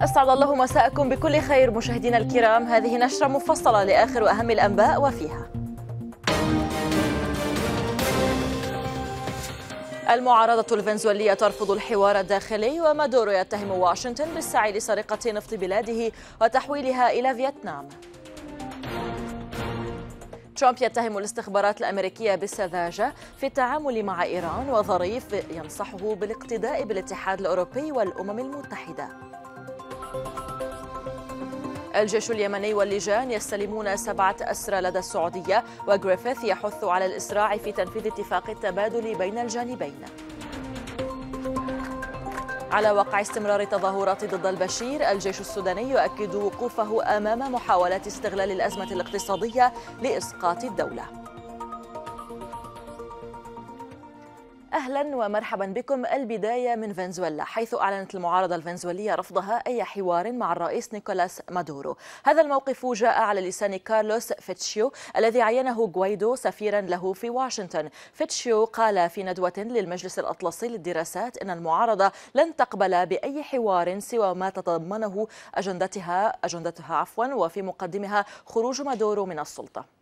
أسعد الله مساءكم بكل خير مشاهدينا الكرام هذه نشرة مفصلة لآخر وأهم الأنباء وفيها المعارضة الفنزويلية ترفض الحوار الداخلي ومادورو يتهم واشنطن بالسعي لسرقة نفط بلاده وتحويلها إلى فيتنام ترامب يتهم الاستخبارات الأمريكية بالسذاجة في التعامل مع إيران وظريف ينصحه بالاقتداء بالاتحاد الأوروبي والأمم المتحدة الجيش اليمني واللجان يستلمون سبعة أسرى لدى السعودية وغريفيث يحث على الإسراع في تنفيذ اتفاق التبادل بين الجانبين على وقع استمرار تظاهرات ضد البشير الجيش السوداني يؤكد وقوفه أمام محاولات استغلال الأزمة الاقتصادية لإسقاط الدولة أهلا ومرحبا بكم البداية من فنزويلا حيث أعلنت المعارضة الفنزويلية رفضها أي حوار مع الرئيس نيكولاس مادورو هذا الموقف جاء على لسان كارلوس فيتشيو الذي عينه غويدو سفيرا له في واشنطن فيتشيو قال في ندوة للمجلس الأطلسي للدراسات أن المعارضة لن تقبل بأي حوار سوى ما تتضمنه أجندتها أجندتها عفوا وفي مقدمها خروج مادورو من السلطة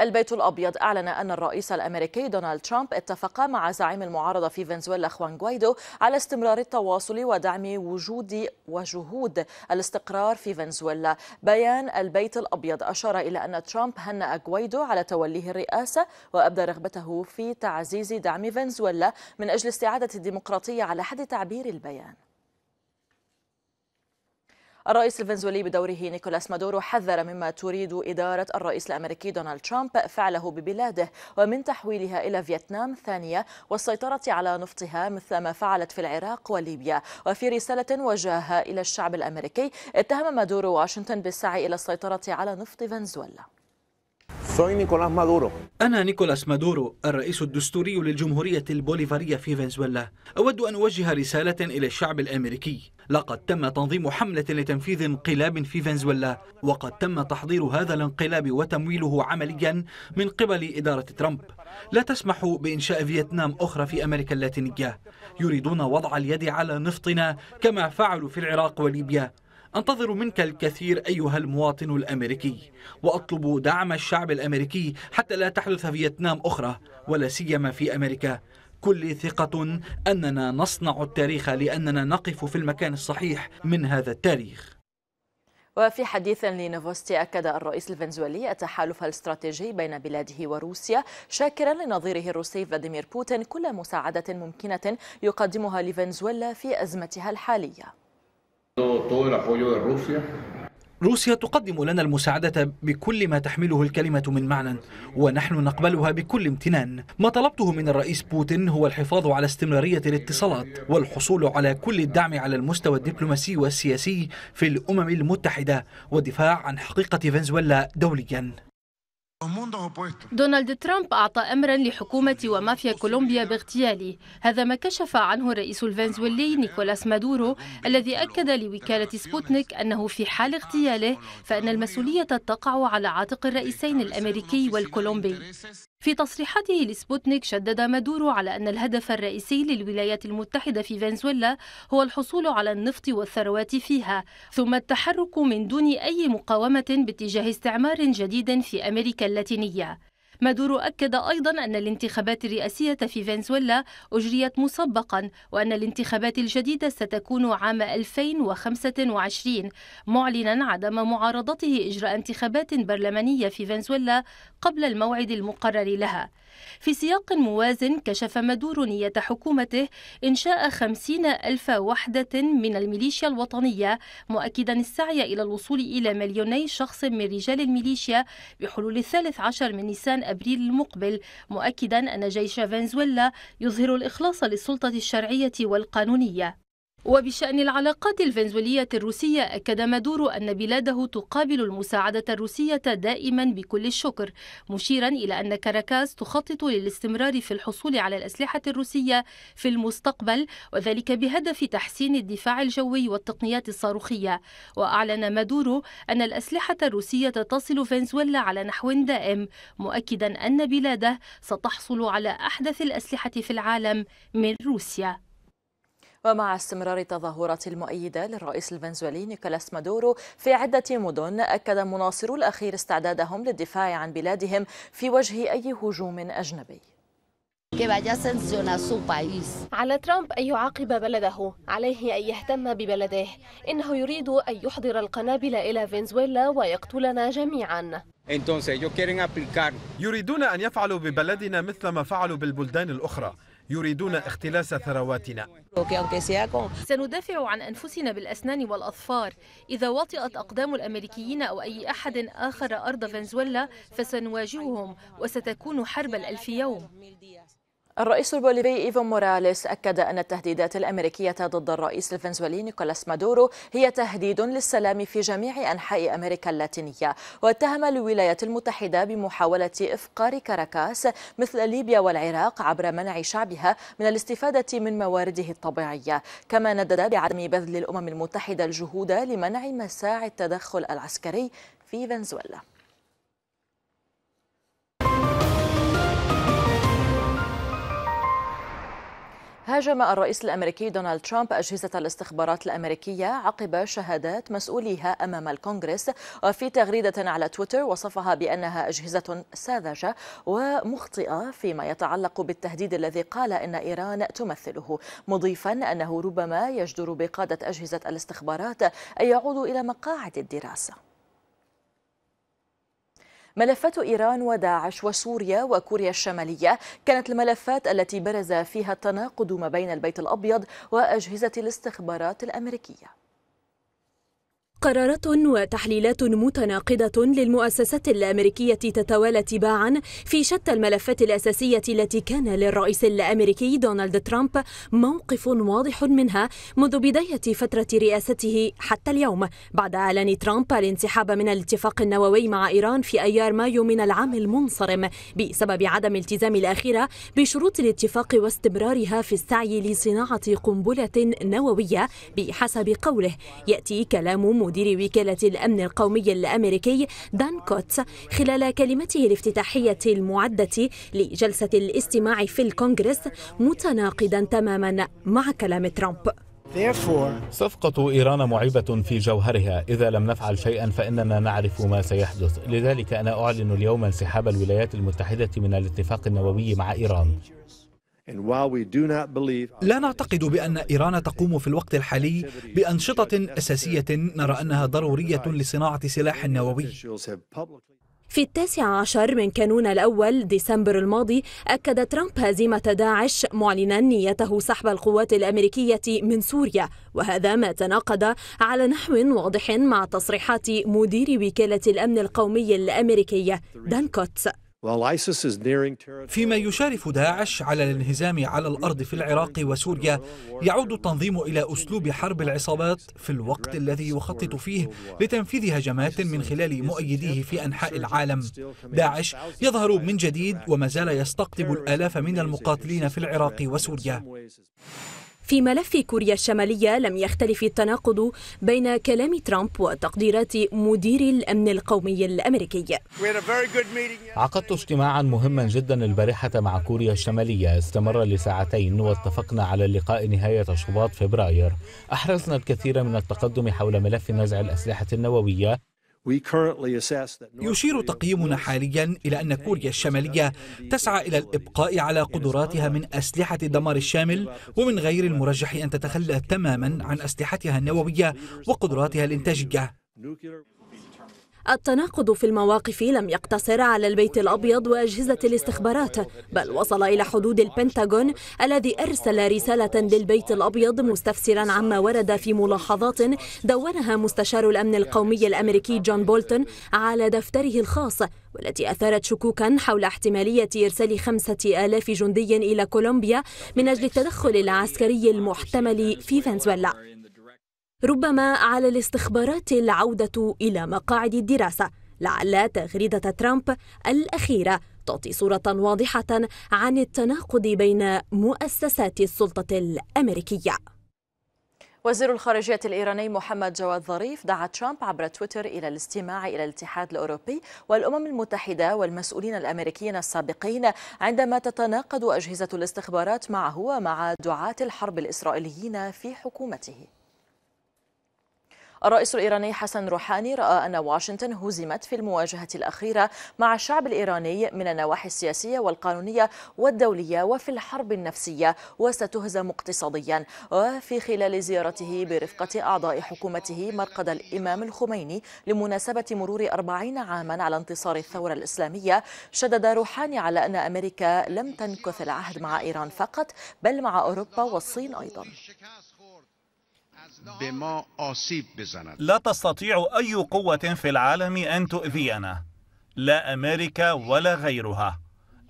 البيت الأبيض أعلن أن الرئيس الأمريكي دونالد ترامب اتفق مع زعيم المعارضة في فنزويلا خوان جويدو على استمرار التواصل ودعم وجود وجهود الاستقرار في فنزويلا بيان البيت الأبيض أشار إلى أن ترامب هنأ جويدو على توليه الرئاسة وأبدى رغبته في تعزيز دعم فنزويلا من أجل استعادة الديمقراطية على حد تعبير البيان الرئيس الفنزويلي بدوره نيكولاس مادورو حذر مما تريد إدارة الرئيس الأمريكي دونالد ترامب فعله ببلاده ومن تحويلها إلى فيتنام الثانية والسيطرة على نفطها مثل ما فعلت في العراق وليبيا وفي رسالة وجهها إلى الشعب الأمريكي اتهم مادورو واشنطن بالسعي إلى السيطرة على نفط فنزويلا أنا نيكولاس مادورو الرئيس الدستوري للجمهورية البوليفارية في فنزويلا أود أن أوجه رسالة إلى الشعب الأمريكي لقد تم تنظيم حملة لتنفيذ انقلاب في فنزويلا وقد تم تحضير هذا الانقلاب وتمويله عمليا من قبل إدارة ترامب لا تسمح بإنشاء فيتنام أخرى في أمريكا اللاتينية يريدون وضع اليد على نفطنا كما فعلوا في العراق وليبيا أنتظر منك الكثير أيها المواطن الأمريكي وأطلب دعم الشعب الأمريكي حتى لا تحدث فيتنام أخرى ولا سيما في أمريكا كل ثقة أننا نصنع التاريخ لأننا نقف في المكان الصحيح من هذا التاريخ وفي حديث لنوفوستي أكد الرئيس الفنزويلي التحالف الاستراتيجي بين بلاده وروسيا شاكرا لنظيره الروسي فلاديمير بوتين كل مساعدة ممكنة يقدمها لفنزويلا في أزمتها الحالية todo el apoyo de Rusia روسيا تقدم لنا المساعدة بكل ما تحمله الكلمة من معنى ونحن نقبلها بكل امتنان ما طلبته من الرئيس بوتين هو الحفاظ على استمرارية الاتصالات والحصول على كل الدعم على المستوى الدبلوماسي والسياسي في الأمم المتحدة والدفاع عن حقيقة فنزويلا دولياً دونالد ترامب أعطى أمرا لحكومة ومافيا كولومبيا باغتياله هذا ما كشف عنه الرئيس الفنزويلي نيكولاس مادورو الذي أكد لوكالة سبوتنيك أنه في حال اغتياله فإن المسؤولية تقع على عاتق الرئيسين الأمريكي والكولومبي في تصريحاته لسبوتنيك شدد مادورو على أن الهدف الرئيسي للولايات المتحدة في فنزويلا هو الحصول على النفط والثروات فيها ثم التحرك من دون أي مقاومة باتجاه استعمار جديد في أمريكا اللاتينية مادورو أكد أيضا أن الانتخابات الرئاسية في فنزويلا أجريت مسبقا وأن الانتخابات الجديدة ستكون عام 2025 معلنا عدم معارضته إجراء انتخابات برلمانية في فنزويلا قبل الموعد المقرر لها في سياق موازن كشف مدور نية حكومته إنشاء خمسين ألف وحدة من الميليشيا الوطنية مؤكدا السعي إلى الوصول إلى مليوني شخص من رجال الميليشيا بحلول الثالث عشر من نيسان أبريل المقبل مؤكدا أن جيش فنزويلا يظهر الإخلاص للسلطة الشرعية والقانونية وبشأن العلاقات الفنزويلية الروسية أكد مادورو أن بلاده تقابل المساعدة الروسية دائما بكل الشكر مشيرا إلى أن كاراكاس تخطط للاستمرار في الحصول على الأسلحة الروسية في المستقبل وذلك بهدف تحسين الدفاع الجوي والتقنيات الصاروخية وأعلن مادورو أن الأسلحة الروسية تصل فنزويلا على نحو دائم مؤكدا أن بلاده ستحصل على أحدث الأسلحة في العالم من روسيا ومع استمرار التظاهرات المؤيدة للرئيس الفنزويلي نيكولاس مادورو في عدة مدن أكد مناصرو الأخير استعدادهم للدفاع عن بلادهم في وجه أي هجوم أجنبي على ترامب أن يعاقب بلده عليه أن يهتم ببلده إنه يريد أن يحضر القنابل إلى فنزويلا ويقتلنا جميعا يريدون أن يفعلوا ببلدنا مثل ما فعلوا بالبلدان الأخرى يريدون اختلاس ثرواتنا سندافع عن أنفسنا بالأسنان والأظفار إذا وطئت أقدام الأمريكيين أو أي أحد آخر أرض فنزويلا فسنواجههم وستكون حرب الألف يوم الرئيس البوليفي إيفو موراليس أكد أن التهديدات الأمريكية ضد الرئيس الفنزويلي نيكولاس مادورو هي تهديد للسلام في جميع أنحاء أمريكا اللاتينية واتهم الولايات المتحدة بمحاولة إفقار كاراكاس مثل ليبيا والعراق عبر منع شعبها من الاستفادة من موارده الطبيعية كما ندد بعدم بذل الأمم المتحدة الجهود لمنع مساعي التدخل العسكري في فنزويلا هاجم الرئيس الامريكي دونالد ترامب اجهزه الاستخبارات الامريكيه عقب شهادات مسؤوليها امام الكونغرس وفي تغريده على تويتر وصفها بانها اجهزه ساذجه ومخطئه فيما يتعلق بالتهديد الذي قال ان ايران تمثله مضيفا انه ربما يجدر بقاده اجهزه الاستخبارات ان يعودوا الى مقاعد الدراسه ملفات إيران وداعش وسوريا وكوريا الشمالية كانت الملفات التي برز فيها التناقض ما بين البيت الأبيض وأجهزة الاستخبارات الأمريكية قرارات وتحليلات متناقضة للمؤسسات الأمريكية تتوالى تباعا في شتى الملفات الأساسية التي كان للرئيس الأمريكي دونالد ترامب موقف واضح منها منذ بداية فترة رئاسته حتى اليوم بعد أعلان ترامب الانسحاب من الاتفاق النووي مع إيران في أيار مايو من العام المنصرم بسبب عدم التزام الأخيرة بشروط الاتفاق واستمرارها في السعي لصناعة قنبلة نووية بحسب قوله يأتي كلام مدير وكالة الأمن القومي الأمريكي دان كوتس خلال كلمته الافتتاحية المعدة لجلسة الاستماع في الكونغرس متناقضا تماما مع كلام ترامب صفقة إيران معيبة في جوهرها إذا لم نفعل شيئا فإننا نعرف ما سيحدث لذلك أنا أعلن اليوم انسحاب الولايات المتحدة من الاتفاق النووي مع إيران لا نعتقد بأن إيران تقوم في الوقت الحالي بأنشطة أساسية نرى أنها ضرورية لصناعة سلاح نووي في التاسع عشر من كانون الأول ديسمبر الماضي أكد ترامب هزيمة داعش معلنا نيته سحب القوات الأمريكية من سوريا وهذا ما تناقض على نحو واضح مع تصريحات مدير وكالة الأمن القومي الأمريكية دان كوتس فيما يشارف داعش على الانهزام على الأرض في العراق وسوريا يعود التنظيم إلى أسلوب حرب العصابات في الوقت الذي يخطط فيه لتنفيذ هجمات من خلال مؤيديه في أنحاء العالم داعش يظهر من جديد وما زال يستقطب الآلاف من المقاتلين في العراق وسوريا في ملف كوريا الشمالية لم يختلف التناقض بين كلام ترامب وتقديرات مدير الأمن القومي الأمريكي عقدت اجتماعا مهما جدا البارحة مع كوريا الشمالية استمر لساعتين واتفقنا على اللقاء نهاية شباط فبراير أحرزنا الكثير من التقدم حول ملف نزع الأسلحة النووية يشير تقييمنا حاليا إلى أن كوريا الشمالية تسعى إلى الإبقاء على قدراتها من أسلحة الدمار الشامل ومن غير المرجح أن تتخلى تماما عن أسلحتها النووية وقدراتها الإنتاجية التناقض في المواقف لم يقتصر على البيت الأبيض وأجهزة الاستخبارات بل وصل إلى حدود البنتاغون الذي أرسل رسالة للبيت الأبيض مستفسرا عما ورد في ملاحظات دونها مستشار الأمن القومي الأمريكي جون بولتون على دفتره الخاص والتي أثارت شكوكا حول احتمالية إرسال خمسة آلاف جندي إلى كولومبيا من أجل التدخل العسكري المحتمل في فنزويلا ربما على الاستخبارات العودة إلى مقاعد الدراسة لعل تغريدة ترامب الأخيرة تعطي صورة واضحة عن التناقض بين مؤسسات السلطة الأمريكية وزير الخارجية الإيراني محمد جواد ظريف دعا ترامب عبر تويتر إلى الاستماع إلى الاتحاد الأوروبي والأمم المتحدة والمسؤولين الأمريكيين السابقين عندما تتناقض أجهزة الاستخبارات معه ومع دعاة الحرب الإسرائيليين في حكومته الرئيس الإيراني حسن روحاني رأى أن واشنطن هزمت في المواجهة الأخيرة مع الشعب الإيراني من النواحي السياسية والقانونية والدولية وفي الحرب النفسية وستهزم اقتصاديا وفي خلال زيارته برفقة أعضاء حكومته مرقد الإمام الخميني لمناسبة مرور أربعين عاما على انتصار الثورة الإسلامية شدد روحاني على أن أمريكا لم تنكث العهد مع إيران فقط بل مع أوروبا والصين أيضا لا تستطيع أي قوة في العالم أن تؤذينا لا أمريكا ولا غيرها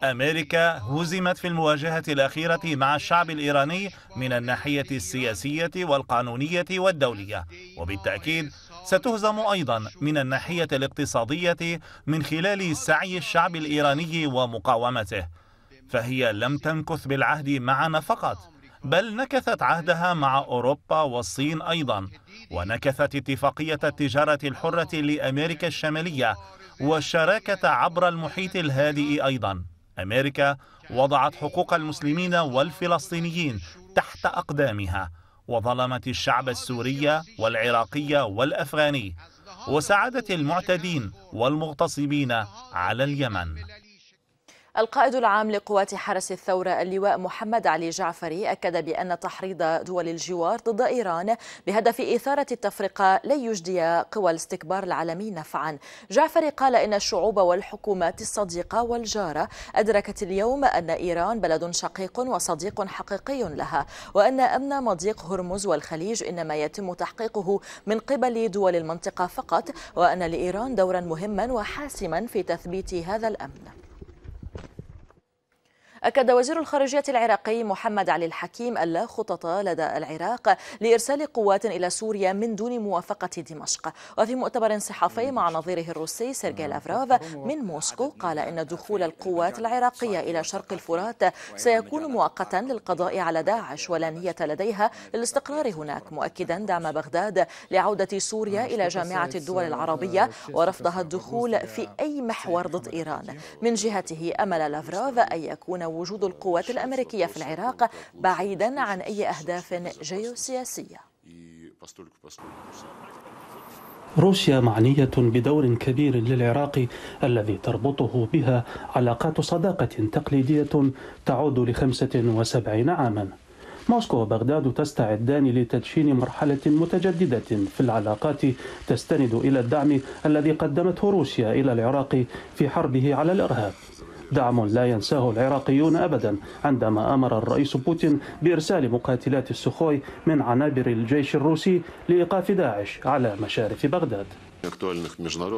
أمريكا هزمت في المواجهة الأخيرة مع الشعب الإيراني من الناحية السياسية والقانونية والدولية وبالتأكيد ستهزم أيضا من الناحية الاقتصادية من خلال سعي الشعب الإيراني ومقاومته فهي لم تمكث بالعهد معنا فقط بل نكثت عهدها مع أوروبا والصين أيضا ونكثت اتفاقية التجارة الحرة لأمريكا الشمالية والشراكة عبر المحيط الهادئ أيضا أمريكا وضعت حقوق المسلمين والفلسطينيين تحت أقدامها وظلمت الشعب السوري والعراقي والأفغاني وساعدت المعتدين والمغتصبين على اليمن القائد العام لقوات حرس الثورة اللواء محمد علي جعفري أكد بأن تحريض دول الجوار ضد إيران بهدف إثارة التفرقة لن يجدي قوى الاستكبار العالمي نفعا جعفري قال إن الشعوب والحكومات الصديقة والجارة أدركت اليوم أن إيران بلد شقيق وصديق حقيقي لها وأن أمن مضيق هرمز والخليج إنما يتم تحقيقه من قبل دول المنطقة فقط وأن لإيران دورا مهما وحاسما في تثبيت هذا الأمن أكد وزير الخارجية العراقي محمد علي الحكيم ألا خطط لدى العراق لإرسال قوات إلى سوريا من دون موافقة دمشق وفي مؤتمر صحفي مع نظيره الروسي سيرجي لافراف من موسكو قال إن دخول القوات العراقية إلى شرق الفرات سيكون مؤقتا للقضاء على داعش ولا نية لديها للاستقرار هناك مؤكدا دعم بغداد لعودة سوريا إلى جامعة الدول العربية ورفضها الدخول في أي محور ضد إيران من جهته أمل لافراف أن يكون وجود القوات الأمريكية في العراق بعيدا عن أي أهداف جيوسياسية روسيا معنية بدور كبير للعراق الذي تربطه بها علاقات صداقة تقليدية تعود لخمسة وسبعين عاما موسكو وبغداد تستعدان لتدشين مرحلة متجددة في العلاقات تستند إلى الدعم الذي قدمته روسيا إلى العراق في حربه على الإرهاب دعم لا ينساه العراقيون أبدا عندما أمر الرئيس بوتين بإرسال مقاتلات السخوي من عنابر الجيش الروسي لإيقاف داعش على مشارف بغداد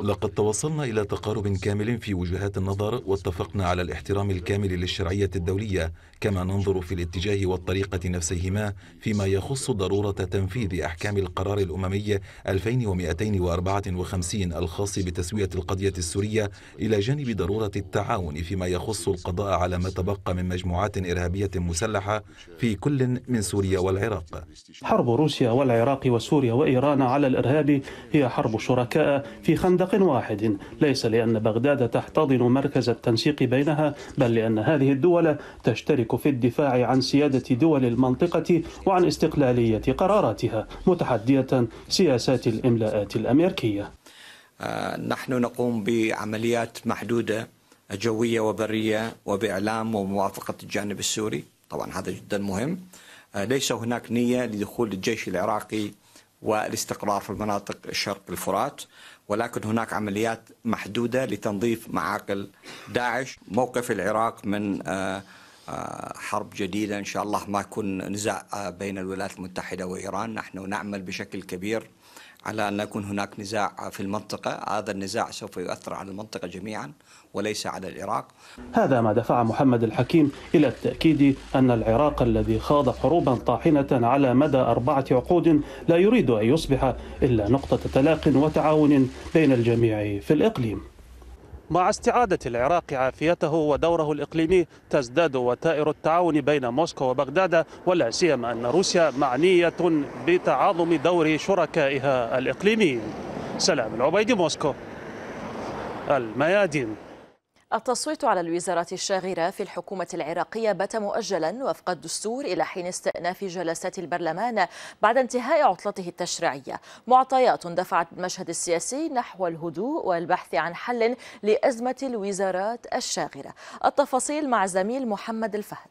لقد توصلنا إلى تقارب كامل في وجهات النظر واتفقنا على الاحترام الكامل للشرعية الدولية كما ننظر في الاتجاه والطريقة نفسيهما فيما يخص ضرورة تنفيذ أحكام القرار الأممي 2254 الخاص بتسوية القضية السورية إلى جانب ضرورة التعاون فيما يخص القضاء على ما تبقى من مجموعات إرهابية مسلحة في كل من سوريا والعراق حرب روسيا والعراق وسوريا وإيران على الإرهاب هي حرب شركاء في خندق واحد ليس لأن بغداد تحتضن مركز التنسيق بينها بل لأن هذه الدول تشترك يشارك في الدفاع عن سيادة دول المنطقة وعن استقلالية قراراتها متحدية سياسات الإملاءات الأمريكية آه، نحن نقوم بعمليات محدودة جوية وبرية وبإعلام وموافقة الجانب السوري طبعا هذا جدا مهم آه، ليس هناك نية لدخول الجيش العراقي والاستقرار في المناطق شرق الفرات ولكن هناك عمليات محدودة لتنظيف معاقل داعش موقف العراق من آه، حرب جديدة إن شاء الله ما يكون نزاع آه، بين الولايات المتحدة وإيران نحن نعمل بشكل كبير على أن يكون هناك نزاع في المنطقة هذا النزاع سوف يؤثر على المنطقة جميعا وليس على العراق هذا ما دفع محمد الحكيم إلى التأكيد أن العراق الذي خاض حروبا طاحنة على مدى أربعة عقود لا يريد أن يصبح إلا نقطة تلاق وتعاون بين الجميع في الإقليم مع استعادة العراق عافيته ودوره الإقليمي تزداد وتائر التعاون بين موسكو وبغداد ولا سيما أن روسيا معنية بتعاظم دور شركائها الإقليميين سلام العبيدي موسكو الميادين التصويت على الوزارات الشاغرة في الحكومة العراقية بات مؤجلا وفق الدستور إلى حين استئناف جلسات البرلمان بعد انتهاء عطلته التشريعية معطيات دفعت المشهد السياسي نحو الهدوء والبحث عن حل لأزمة الوزارات الشاغرة التفاصيل مع زميل محمد الفهد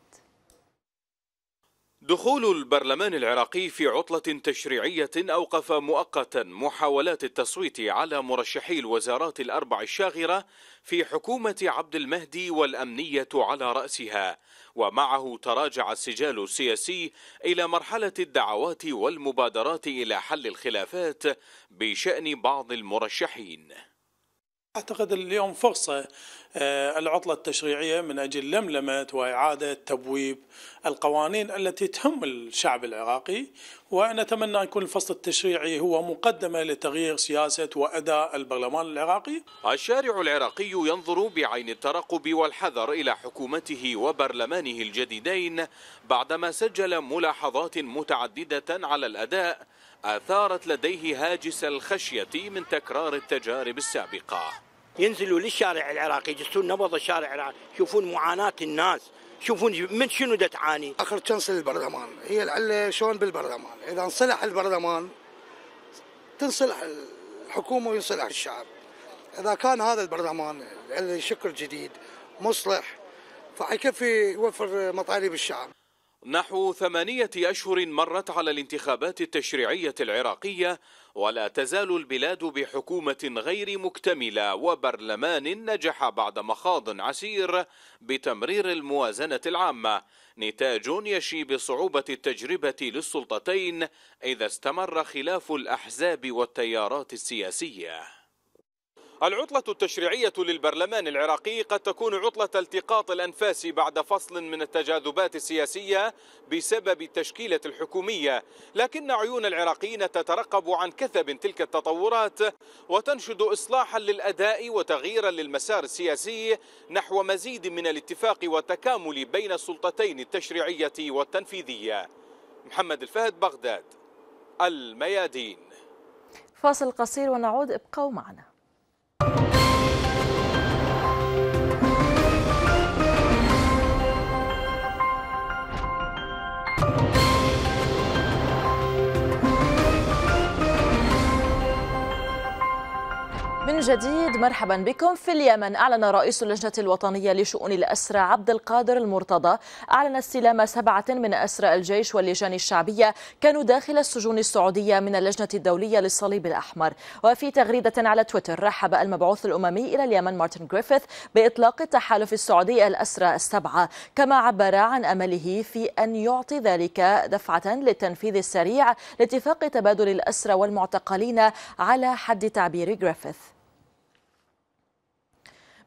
دخول البرلمان العراقي في عطلة تشريعية أوقف مؤقتا محاولات التصويت على مرشحي الوزارات الأربع الشاغرة في حكومة عبد المهدي والأمنية على رأسها ومعه تراجع السجال السياسي إلى مرحلة الدعوات والمبادرات إلى حل الخلافات بشأن بعض المرشحين أعتقد اليوم فرصة آه، العطلة التشريعية من أجل لملمة وإعادة تبويب القوانين التي تهم الشعب العراقي ونتمنى أن يكون الفصل التشريعي هو مقدمة لتغيير سياسة وأداء البرلمان العراقي الشارع العراقي ينظر بعين الترقب والحذر إلى حكومته وبرلمانه الجديدين بعدما سجل ملاحظات متعددة على الأداء أثارت لديه هاجس الخشية من تكرار التجارب السابقة ينزلوا للشارع العراقي يجلسون نبض الشارع العراقي يشوفون معاناة الناس يشوفون من شنو دا تعاني اخر تشانس البرلمان هي العله شلون بالبرلمان اذا انصلح البرلمان تنصلح الحكومه وينصلح الشعب اذا كان هذا البرلمان شكل جديد مصلح فحيكفي يوفر مطالب الشعب نحو ثمانية أشهر مرت على الانتخابات التشريعية العراقية ولا تزال البلاد بحكومة غير مكتملة وبرلمان نجح بعد مخاض عسير بتمرير الموازنة العامة نتاج يشي بصعوبة التجربة للسلطتين إذا استمر خلاف الأحزاب والتيارات السياسية العطلة التشريعية للبرلمان العراقي قد تكون عطلة التقاط الأنفاس بعد فصل من التجاذبات السياسية بسبب التشكيلة الحكومية لكن عيون العراقيين تترقب عن كثب تلك التطورات وتنشد إصلاحا للأداء وتغييرا للمسار السياسي نحو مزيد من الاتفاق والتكامل بين السلطتين التشريعية والتنفيذية محمد الفهد بغداد الميادين فاصل قصير ونعود ابقوا معنا جديد مرحبا بكم في اليمن أعلن رئيس اللجنة الوطنية لشؤون الأسرى عبد القادر المرتضى أعلن استلام سبعة من أسرى الجيش واللجان الشعبية كانوا داخل السجون السعودية من اللجنة الدولية للصليب الأحمر وفي تغريدة على تويتر رحب المبعوث الأممي إلى اليمن مارتن جريفيث بإطلاق التحالف السعودي الأسرى السبعة كما عبر عن أمله في أن يعطي ذلك دفعة للتنفيذ السريع لاتفاق تبادل الأسرى والمعتقلين على حد تعبير جريفيث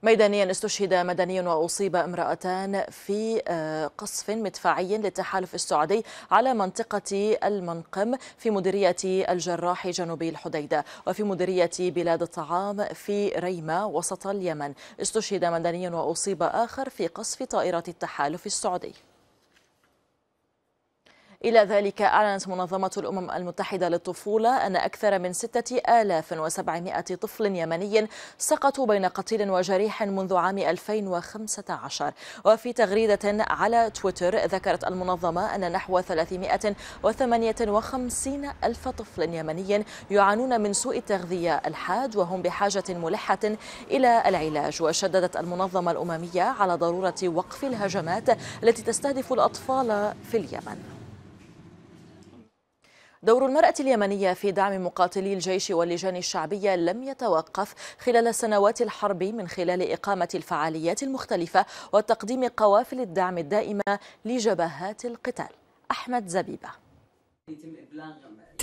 ميدانيا استشهد مدني وأصيب امرأتان في آه، قصف مدفعي للتحالف السعودي على منطقة المنقم في مديرية الجراح جنوبي الحديدة وفي مديرية بلاد الطعام في ريمة وسط اليمن استشهد مدني وأصيب آخر في قصف طائرات التحالف السعودي إلى ذلك أعلنت منظمة الأمم المتحدة للطفولة أن أكثر من 6700 طفل يمني سقطوا بين قتيل وجريح منذ عام 2015 وفي تغريدة على تويتر ذكرت المنظمة أن نحو 358 ألف طفل يمني يعانون من سوء التغذية الحاد وهم بحاجة ملحة إلى العلاج وشددت المنظمة الأممية على ضرورة وقف الهجمات التي تستهدف الأطفال في اليمن دور المرأة اليمنية في دعم مقاتلي الجيش واللجان الشعبية لم يتوقف خلال سنوات الحرب من خلال إقامة الفعاليات المختلفة وتقديم قوافل الدعم الدائمة لجبهات القتال أحمد زبيبة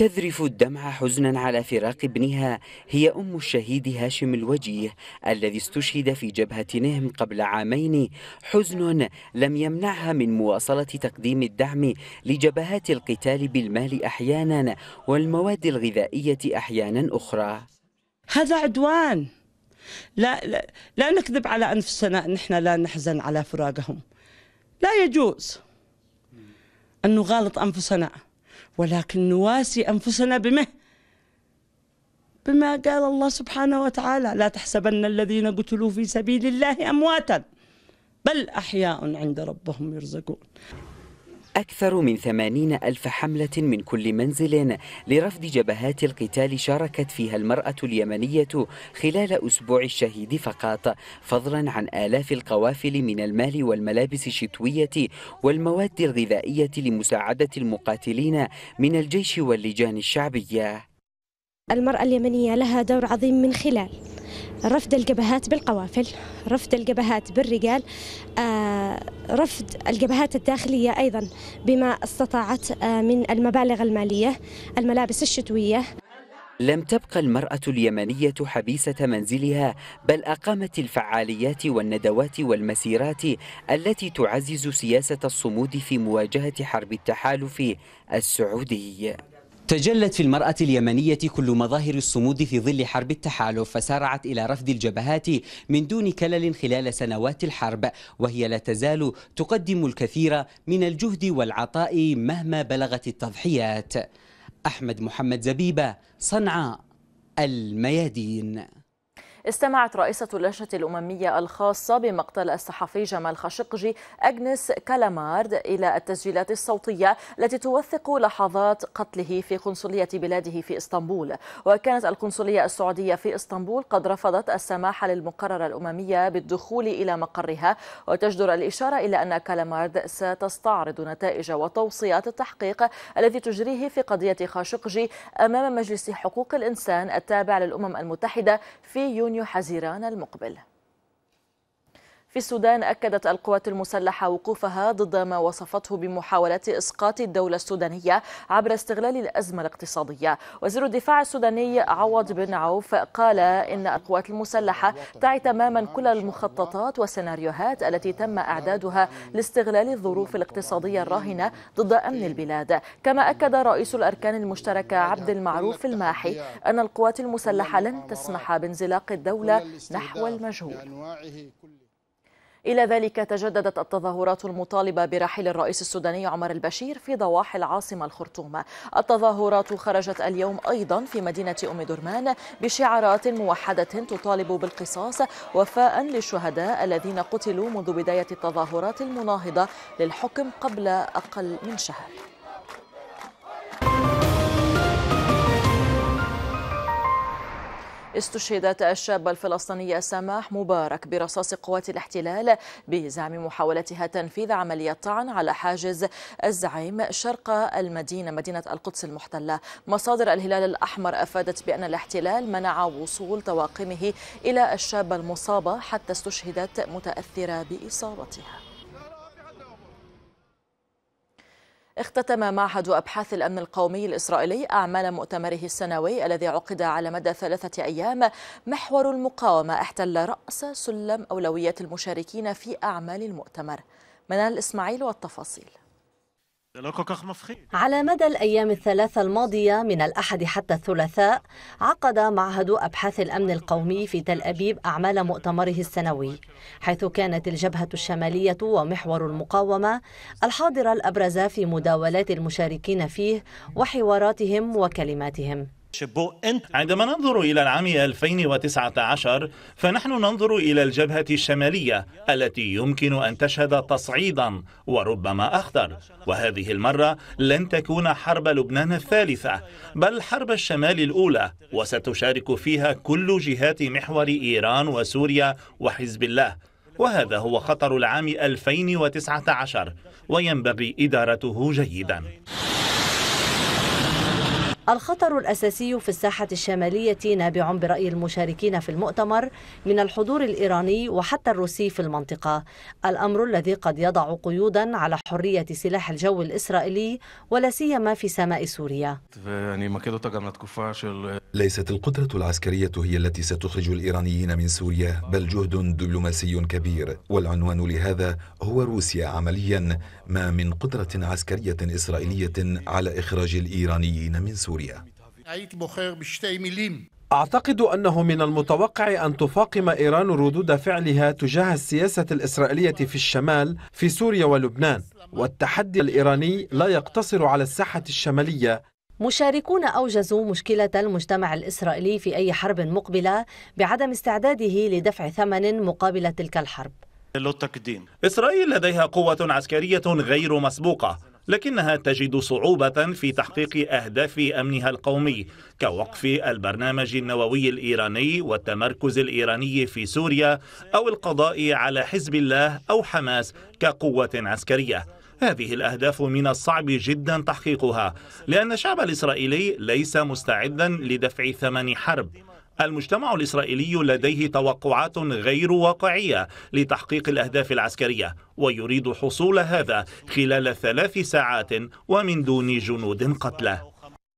تذرف الدمع حزنا على فراق ابنها هي أم الشهيد هاشم الوجيه الذي استشهد في جبهة نهم قبل عامين حزن لم يمنعها من مواصلة تقديم الدعم لجبهات القتال بالمال أحيانا والمواد الغذائية أحيانا أخرى هذا عدوان لا, لا, لا نكذب على أنفسنا نحن لا نحزن على فراقهم لا يجوز أن نغالط أنفسنا ولكن نواسي أنفسنا بمه بما قال الله سبحانه وتعالى لا تحسبن الذين قتلوا في سبيل الله أمواتا بل أحياء عند ربهم يرزقون أكثر من ثمانين ألف حملة من كل منزل لرفض جبهات القتال شاركت فيها المرأة اليمنية خلال أسبوع الشهيد فقط فضلا عن آلاف القوافل من المال والملابس الشتوية والمواد الغذائية لمساعدة المقاتلين من الجيش واللجان الشعبية المرأة اليمنية لها دور عظيم من خلال رفض الجبهات بالقوافل رفض الجبهات بالرجال آه، رفض الجبهات الداخلية أيضا بما استطاعت آه، من المبالغ المالية الملابس الشتوية لم تبقى المرأة اليمنية حبيسة منزلها بل أقامت الفعاليات والندوات والمسيرات التي تعزز سياسة الصمود في مواجهة حرب التحالف السعودي تجلت في المرأة اليمنية كل مظاهر الصمود في ظل حرب التحالف فسارعت إلى رفض الجبهات من دون كلل خلال سنوات الحرب وهي لا تزال تقدم الكثير من الجهد والعطاء مهما بلغت التضحيات أحمد محمد زبيبة صنعاء الميادين استمعت رئيسة اللجنة الأممية الخاصة بمقتل الصحفي جمال خاشقجي أجنس كالامارد إلى التسجيلات الصوتية التي توثق لحظات قتله في قنصلية بلاده في إسطنبول وكانت القنصلية السعودية في إسطنبول قد رفضت السماح للمقررة الأممية بالدخول إلى مقرها وتجدر الإشارة إلى أن كالامارد ستستعرض نتائج وتوصيات التحقيق الذي تجريه في قضية خاشقجي أمام مجلس حقوق الإنسان التابع للأمم المتحدة في يونيو يونيو حزيران المقبل في السودان أكدت القوات المسلحة وقوفها ضد ما وصفته بمحاولات إسقاط الدولة السودانية عبر استغلال الأزمة الاقتصادية وزير الدفاع السوداني عوض بن عوف قال إن القوات المسلحة تعي تماما كل المخططات والسيناريوهات التي تم أعدادها لاستغلال الظروف الاقتصادية الراهنة ضد أمن البلاد كما أكد رئيس الأركان المشتركة عبد المعروف الماحي أن القوات المسلحة لن تسمح بانزلاق الدولة نحو المجهول إلى ذلك تجددت التظاهرات المطالبة برحيل الرئيس السوداني عمر البشير في ضواحي العاصمة الخرطوم التظاهرات خرجت اليوم أيضا في مدينة أم درمان بشعارات موحدة تطالب بالقصاص وفاء للشهداء الذين قتلوا منذ بداية التظاهرات المناهضة للحكم قبل أقل من شهر استشهدت الشابة الفلسطينية سماح مبارك برصاص قوات الاحتلال بزعم محاولتها تنفيذ عملية طعن على حاجز الزعيم شرق المدينة مدينة القدس المحتلة مصادر الهلال الأحمر أفادت بأن الاحتلال منع وصول طواقمه إلى الشابة المصابة حتى استشهدت متأثرة بإصابتها اختتم معهد أبحاث الأمن القومي الإسرائيلي أعمال مؤتمره السنوي الذي عقد على مدى ثلاثة أيام محور المقاومة احتل رأس سلم أولويات المشاركين في أعمال المؤتمر منال إسماعيل والتفاصيل على مدى الأيام الثلاثة الماضية من الأحد حتى الثلاثاء عقد معهد أبحاث الأمن القومي في تل أبيب أعمال مؤتمره السنوي حيث كانت الجبهة الشمالية ومحور المقاومة الحاضرة الأبرز في مداولات المشاركين فيه وحواراتهم وكلماتهم عندما ننظر إلى العام 2019 فنحن ننظر إلى الجبهة الشمالية التي يمكن أن تشهد تصعيدا وربما أخطر وهذه المرة لن تكون حرب لبنان الثالثة بل حرب الشمال الأولى وستشارك فيها كل جهات محور إيران وسوريا وحزب الله وهذا هو خطر العام 2019 وينبغي إدارته جيداً الخطر الأساسي في الساحة الشمالية نابع برأي المشاركين في المؤتمر من الحضور الإيراني وحتى الروسي في المنطقة الأمر الذي قد يضع قيودا على حرية سلاح الجو الإسرائيلي ولا سيما في سماء سوريا ليست القدرة العسكرية هي التي ستخرج الإيرانيين من سوريا بل جهد دبلوماسي كبير والعنوان لهذا هو روسيا عمليا ما من قدرة عسكرية إسرائيلية على إخراج الإيرانيين من سوريا أعتقد أنه من المتوقع أن تفاقم إيران ردود فعلها تجاه السياسة الإسرائيلية في الشمال في سوريا ولبنان والتحدي الإيراني لا يقتصر على الساحة الشمالية مشاركون أوجزوا مشكلة المجتمع الإسرائيلي في أي حرب مقبلة بعدم استعداده لدفع ثمن مقابل تلك الحرب للتقديم إسرائيل لديها قوة عسكرية غير مسبوقة لكنها تجد صعوبة في تحقيق أهداف أمنها القومي كوقف البرنامج النووي الإيراني والتمركز الإيراني في سوريا أو القضاء على حزب الله أو حماس كقوة عسكرية هذه الأهداف من الصعب جدا تحقيقها لأن الشعب الإسرائيلي ليس مستعدا لدفع ثمن حرب المجتمع الإسرائيلي لديه توقعات غير واقعية لتحقيق الأهداف العسكرية ويريد حصول هذا خلال ثلاث ساعات ومن دون جنود قتله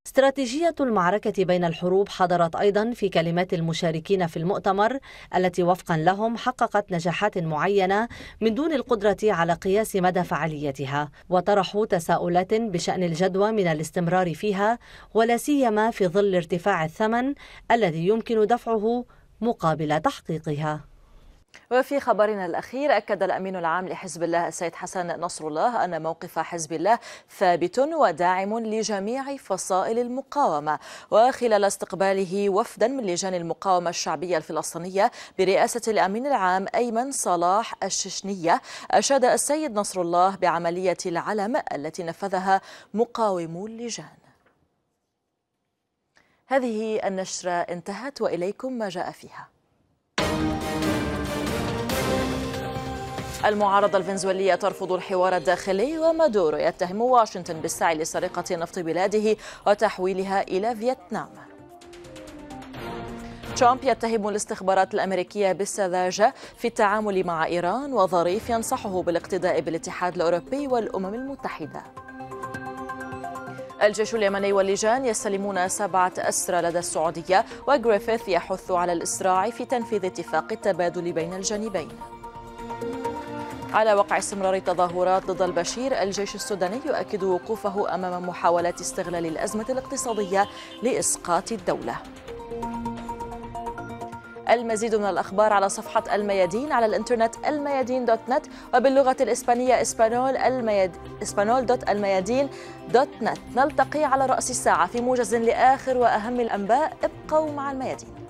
استراتيجية المعركة بين الحروب حضرت أيضا في كلمات المشاركين في المؤتمر التي وفقا لهم حققت نجاحات معينة من دون القدرة على قياس مدى فعاليتها وطرحوا تساؤلات بشأن الجدوى من الاستمرار فيها ولا سيما في ظل ارتفاع الثمن الذي يمكن دفعه مقابل تحقيقها وفي خبرنا الأخير أكد الأمين العام لحزب الله السيد حسن نصر الله أن موقف حزب الله ثابت وداعم لجميع فصائل المقاومة وخلال استقباله وفدا من لجان المقاومة الشعبية الفلسطينية برئاسة الأمين العام أيمن صلاح الششنية أشاد السيد نصر الله بعملية العلم التي نفذها مقاومو اللجان هذه النشرة انتهت وإليكم ما جاء فيها المعارضة الفنزويلية ترفض الحوار الداخلي ومادورو يتهم واشنطن بالسعي لسرقة نفط بلاده وتحويلها إلى فيتنام ترامب يتهم الاستخبارات الأمريكية بالسذاجة في التعامل مع إيران وظريف ينصحه بالاقتداء بالاتحاد الأوروبي والأمم المتحدة الجيش اليمني واللجان يستلمون سبعة أسرى لدى السعودية وغريفيث يحث على الإسراع في تنفيذ اتفاق التبادل بين الجانبين على وقع استمرار التظاهرات ضد البشير الجيش السوداني يؤكد وقوفه أمام محاولات استغلال الأزمة الاقتصادية لإسقاط الدولة المزيد من الأخبار على صفحة الميادين على الإنترنت الميادين دوت نت وباللغة الإسبانية إسبانول المياد... إسبانول دوت الميادين دوت نت نلتقي على رأس الساعة في موجز لآخر وأهم الأنباء ابقوا مع الميادين